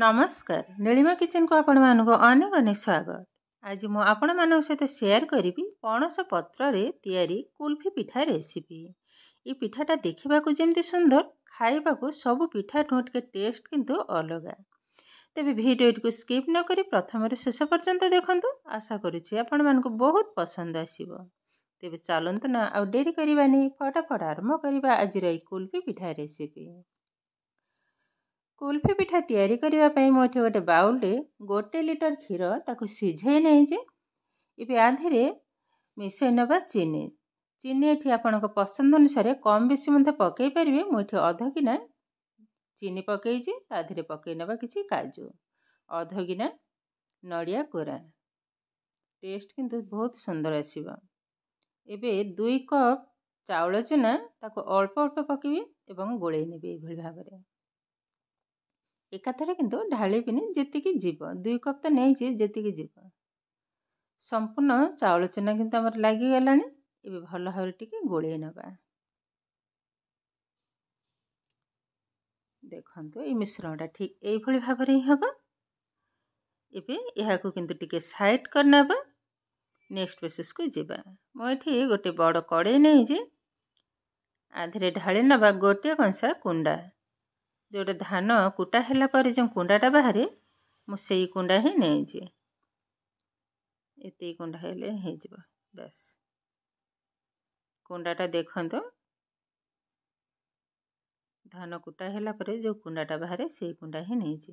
ନମସ୍କାର ନୀଳିମା କିଚେନ୍କୁ ଆପଣମାନଙ୍କୁ ଅନେକ ଅନେକ ସ୍ୱାଗତ ଆଜି ମୁଁ ଆପଣମାନଙ୍କ ସହିତ ସେୟାର କରିବି ପଣସ ପତ୍ରରେ ତିଆରି କୁଲଫି ପିଠା ରେସିପି ଏ ପିଠାଟା ଦେଖିବାକୁ ଯେମିତି ସୁନ୍ଦର ଖାଇବାକୁ ସବୁ ପିଠାଠୁ ଟିକେ ଟେଷ୍ଟ କିନ୍ତୁ ଅଲଗା ତେବେ ଭିଡ଼ିଓଟିକୁ ସ୍କିପ୍ ନ କରି ପ୍ରଥମରୁ ଶେଷ ପର୍ଯ୍ୟନ୍ତ ଦେଖନ୍ତୁ ଆଶା କରୁଛି ଆପଣମାନଙ୍କୁ ବହୁତ ପସନ୍ଦ ଆସିବ ତେବେ ଚାଲନ୍ତୁ ନା ଆଉ ଡେରି କରିବାନି ଫଟାଫଟ ଆରମ୍ଭ କରିବା ଆଜିର ଏଇ କୁଲଫି ପିଠା ରେସିପି କୁଲଫି ପିଠା ତିଆରି କରିବା ପାଇଁ ମୁଁ ଏଠି ଗୋଟେ ବାଉଲରେ ଗୋଟେ ଲିଟର କ୍ଷୀର ତାକୁ ସିଝେଇ ନେଇଛି ଏବେ ଆଧିରେ ମିଶାଇ ନେବା ଚିନି ଚିନି ଏଠି ଆପଣଙ୍କ ପସନ୍ଦ ଅନୁସାରେ କମ୍ ବେଶୀ ମଧ୍ୟ ପକାଇ ପାରିବେ ମୁଁ ଏଠି ଅଧ କିନା ଚିନି ପକାଇଛି ତା ଦେହରେ ପକାଇ ନେବା କିଛି କାଜୁ ଅଧ କିନା ନଡ଼ିଆ କୋରା ଟେଷ୍ଟ କିନ୍ତୁ ବହୁତ ସୁନ୍ଦର ଆସିବ ଏବେ ଦୁଇ କପ୍ ଚାଉଳ ଚୁନା ତାକୁ ଅଳ୍ପ ଅଳ୍ପ ପକାଇବି ଏବଂ ଗୋଳେଇ ନେବି ଏଇଭଳି ଭାବରେ ଏକାଥରେ କିନ୍ତୁ ଢାଳିବିନି ଯେତିକି ଯିବ ଦୁଇ କପ୍ ତ ନେଇଛି ଯେତିକି ଯିବ ସମ୍ପୂର୍ଣ୍ଣ ଚାଉଳ ଚୁନା କିନ୍ତୁ ଆମର ଲାଗିଗଲାଣି ଏବେ ଭଲ ଭାବରେ ଟିକେ ଗୋଳେଇ ନେବା ଦେଖନ୍ତୁ ଏଇ ମିଶ୍ରଣଟା ଠିକ୍ ଏଇଭଳି ଭାବରେ ହିଁ ହେବ ଏବେ ଏହାକୁ କିନ୍ତୁ ଟିକେ ସାଇଟ୍ କରିନେବା ନେକ୍ସଟ୍ ପ୍ରୋସେସ୍କୁ ଯିବା ମୁଁ ଏଠି ଗୋଟେ ବଡ଼ କଡ଼େଇ ନେଇଛି ଆଧିରେ ଢାଳି ନେବା ଗୋଟିଏ କଂସା କୁଣ୍ଡା ଯେଉଁଟା ଧାନ କୁଟା ହେଲା ପରେ ଯେଉଁ କୁଣ୍ଡାଟା ବାହାରେ ମୁଁ ସେଇ କୁଣ୍ଡା ହିଁ ନେଇଯାଏ ଏତିକି କୁଣ୍ଡା ହେଲେ ହେଇଯିବ ବାସ୍ କୁଣ୍ଡାଟା ଦେଖନ୍ତୁ ଧାନ କୁଟା ହେଲା ପରେ ଯେଉଁ କୁଣ୍ଡାଟା ବାହାରେ ସେଇ କୁଣ୍ଡା ହିଁ ନେଇଛି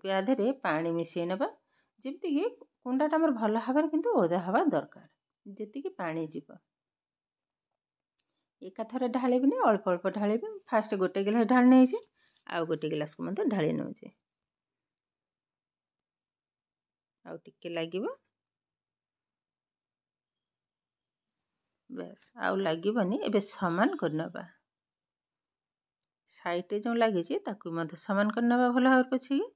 ଏବେ ଆଧିରେ ପାଣି ମିଶାଇ ନେବା ଯେମିତିକି କୁଣ୍ଡାଟା ଆମର ଭଲ ହେବାରେ କିନ୍ତୁ ଓଦା ହେବା ଦରକାର ଯେତିକି ପାଣି ଯିବ ଏକାଥରେ ଢାଳିବିନି ଅଳ୍ପ ଅଳ୍ପ ଢାଳିବି ଫାଷ୍ଟ ଗୋଟେ ଗିଲାସ ଢାଳି ନେଇଛି ଆଉ ଗୋଟେ ଗ୍ଲାସ୍କୁ ମଧ୍ୟ ଢାଳି ନେଉଛି ଆଉ ଟିକେ ଲାଗିବ ବାସ୍ ଆଉ ଲାଗିବନି ଏବେ ସମାନ କରିନେବା ସାଇଡ଼୍ରେ ଯେଉଁ ଲାଗିଛି ତାକୁ ମଧ୍ୟ ସମାନ କରିନେବା ଭଲ ଭାବରେ ପଛିକି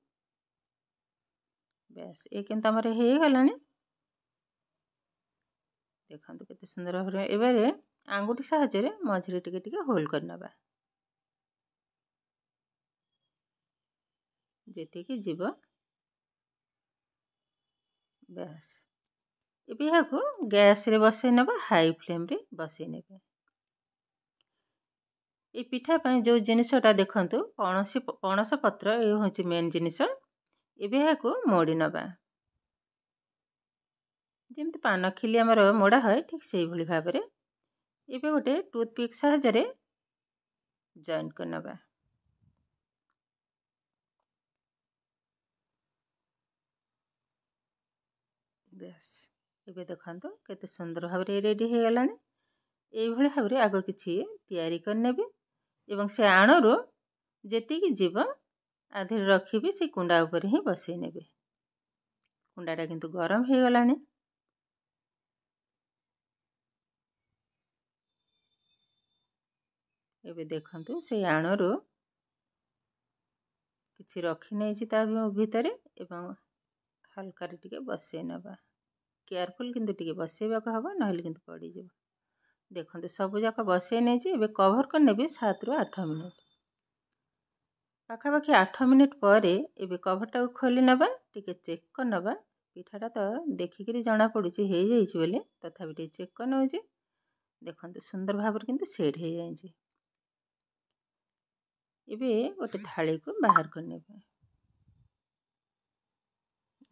ବାସ୍ ଏ କିନ୍ତୁ ଆମର ହେଇଗଲାଣି ଦେଖନ୍ତୁ କେତେ ସୁନ୍ଦର ଭାବରେ ଏବେ ଆଙ୍ଗୁଠି ସାହାଯ୍ୟରେ ମଝିରେ ଟିକେ ଟିକେ ହୋଲ୍ କରିନେବା ଯେତିକି ଯିବ ବାସ୍ ଏବେ ଏହାକୁ ଗ୍ୟାସ୍ରେ ବସେଇ ନେବା ହାଇ ଫ୍ଲେମ୍ରେ ବସେଇ ନେବେ ଏ ପିଠା ପାଇଁ ଯେଉଁ ଜିନିଷଟା ଦେଖନ୍ତୁ ପଣସୀ ପଣସ ପତ୍ର ଏ ହେଉଛି ମେନ୍ ଜିନିଷ ଏବେ ଏହାକୁ ମୋଡ଼ି ନେବା ଯେମିତି ପାନ ଖିଲି ଆମର ମୋଡ଼ା ହୁଏ ଠିକ୍ ସେହିଭଳି ଭାବରେ ଏବେ ଗୋଟେ ଟୁଥ୍ପିକ୍ ସାହାଯ୍ୟରେ ଜଏଣ୍ଟ କରିନେବା ବେସ୍ ଏବେ ଦେଖନ୍ତୁ କେତେ ସୁନ୍ଦର ଭାବରେ ରେଡ଼ି ହୋଇଗଲାଣି ଏଇଭଳି ଭାବରେ ଆଗ କିଛି ତିଆରି କରିନେବି ଏବଂ ସେ ଆଣରୁ ଯେତିକି ଯିବ ଆଧିରେ ରଖିବି ସେ କୁଣ୍ଡା ଉପରେ ହିଁ ବସେଇ ନେବି କୁଣ୍ଡାଟା କିନ୍ତୁ ଗରମ ହେଇଗଲାଣି ଏବେ ଦେଖନ୍ତୁ ସେ ଆଣରୁ କିଛି ରଖି ନେଇଛି ତା ଭିତରେ ଏବଂ ହାଲକାରେ ଟିକେ ବସେଇ ନେବା କେୟାରଫୁଲ୍ କିନ୍ତୁ ଟିକେ ବସାଇବାକୁ ହେବ ନହେଲେ କିନ୍ତୁ ପଡ଼ିଯିବ ଦେଖନ୍ତୁ ସବୁଯାକ ବସାଇ ନେଇଛି ଏବେ କଭର୍ କରିନେବି ସାତରୁ ଆଠ ମିନିଟ୍ ପାଖାପାଖି ଆଠ ମିନିଟ୍ ପରେ ଏବେ କଭର୍ଟାକୁ ଖୋଲି ନେବା ଟିକେ ଚେକ୍ କରିନେବା ପିଠାଟା ତ ଦେଖିକିରି ଜଣାପଡ଼ୁଛି ହେଇଯାଇଛି ବୋଲି ତଥାପି ଟିକେ ଚେକ୍ କରିନେଉଛି ଦେଖନ୍ତୁ ସୁନ୍ଦର ଭାବରେ କିନ୍ତୁ ସେଟ୍ ହେଇଯାଇଛି ଏବେ ଗୋଟେ ଥାଳିକୁ ବାହାର କରିନେବେ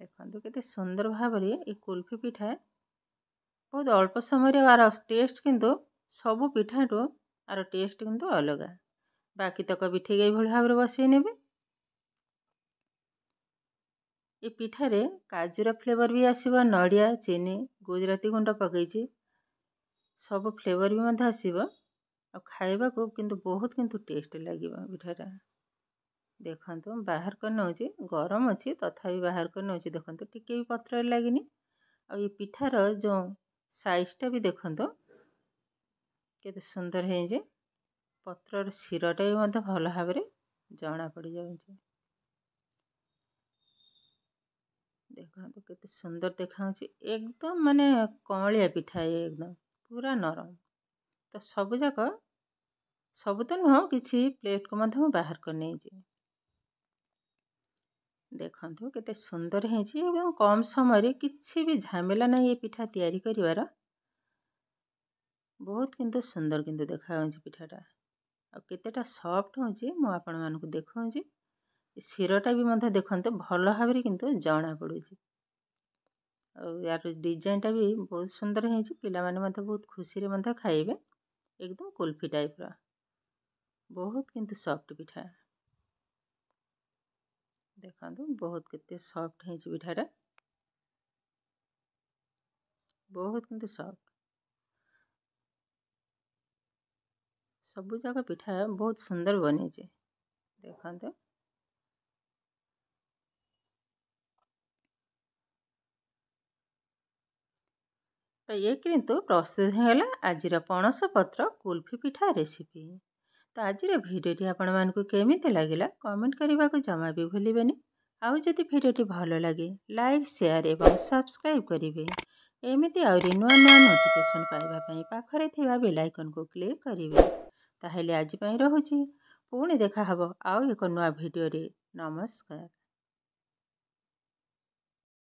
ଦେଖନ୍ତୁ କେତେ ସୁନ୍ଦର ଭାବରେ ଏ କୁଲ୍ଫି ପିଠା ବହୁତ ଅଳ୍ପ ସମୟରେ ଆର ଟେଷ୍ଟ କିନ୍ତୁ ସବୁ ପିଠାଠୁ ଆର ଟେଷ୍ଟ କିନ୍ତୁ ଅଲଗା ବାକି ତକ ବି ଠିକ୍ ଏଇଭଳି ଭାବରେ ବସେଇ ନେବେ ଏ ପିଠାରେ କାଜୁର ଫ୍ଲେଭର ବି ଆସିବ ନଡ଼ିଆ ଚିନି ଗୁଜୁରାତି ଗୁଣ୍ଡ ପକେଇଛି ସବୁ ଫ୍ଲେଭର ବି ମଧ୍ୟ ଆସିବ ଆଉ ଖାଇବାକୁ କିନ୍ତୁ ବହୁତ କିନ୍ତୁ ଟେଷ୍ଟ ଲାଗିବ ପିଠାଟା ଦେଖନ୍ତୁ ବାହାର କରି ନେଉଛି ଗରମ ଅଛି ତଥାପି ବାହାର କରି ନେଉଛି ଦେଖନ୍ତୁ ଟିକେ ବି ପତ୍ର ଲାଗିନି ଆଉ ଏ ପିଠାର ଯେଉଁ ସାଇଜ୍ଟା ବି ଦେଖନ୍ତୁ କେତେ ସୁନ୍ଦର ହେଇଛି ପତ୍ରର ଶିରଟା ବି ମଧ୍ୟ ଭଲ ଭାବରେ ଜଣାପଡ଼ିଯାଉଛି ଦେଖନ୍ତୁ କେତେ ସୁନ୍ଦର ଦେଖାଯାଉଛି ଏକଦମ ମାନେ କଅଁଳିଆ ପିଠା ଇଏ ଏକଦମ ପୁରା ନରମ ତ ସବୁଯାକ ସବୁ ତ ନୁହଁ କିଛି ପ୍ଲେଟ୍କୁ ମଧ୍ୟ ମୁଁ ବାହାର କରି ନେଇଛି देखु के सुंदर एवं कम समय किसी भी झमेला ना ये पिठा तैयारी बहुत किंतु सुंदर किंतु देखा पिठाटा आतेटा सफ्ट हो देखी शिटा भी देखते भल भाव कितु जना पड़ी यार डिजाइन टा भी बहुत सुंदर होने बहुत खुशी खाइबे एकदम कुल्फी टाइप्र बहुत किंतु सॉफ्ट पिठा देखा तो बहुत कितने सॉफ्ट है पिठाटा बहुत कितने सॉफ्ट सब जगह पिठा बहुत सुंदर बने जे देखा तो तो ये किंतु प्रस्तुत तो होगा आज पणस पत्र कुल्फी पिठा रेसीपी ତ ଆଜିର ଭିଡ଼ିଓଟି ଆପଣମାନଙ୍କୁ କେମିତି ଲାଗିଲା କମେଣ୍ଟ କରିବାକୁ ଜମା ବି ଭୁଲିବେନି ଆଉ ଯଦି ଭିଡ଼ିଓଟି ଭଲ ଲାଗେ ଲାଇକ୍ ସେୟାର ଏବଂ ସବସ୍କ୍ରାଇବ୍ କରିବେ ଏମିତି ଆହୁରି ନୂଆ ନୂଆ ନୋଟିଫିକେସନ୍ ପାଇବା ପାଇଁ ପାଖରେ ଥିବା ବେଲାଇକନ୍କୁ କ୍ଲିକ୍ କରିବେ ତାହେଲେ ଆଜି ପାଇଁ ରହୁଛି ପୁଣି ଦେଖା ହେବ ଆଉ ଏକ ନୂଆ ଭିଡ଼ିଓରେ ନମସ୍କାର